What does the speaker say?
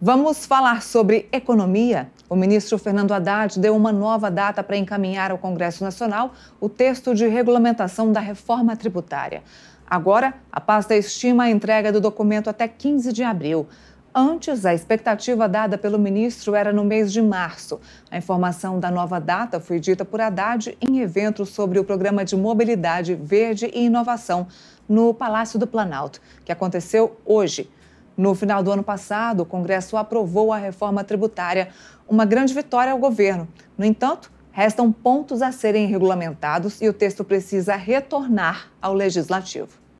Vamos falar sobre economia. O ministro Fernando Haddad deu uma nova data para encaminhar ao Congresso Nacional o texto de regulamentação da reforma tributária. Agora, a pasta estima a entrega do documento até 15 de abril. Antes, a expectativa dada pelo ministro era no mês de março. A informação da nova data foi dita por Haddad em evento sobre o programa de mobilidade verde e inovação no Palácio do Planalto, que aconteceu hoje. No final do ano passado, o Congresso aprovou a reforma tributária, uma grande vitória ao governo. No entanto, restam pontos a serem regulamentados e o texto precisa retornar ao Legislativo.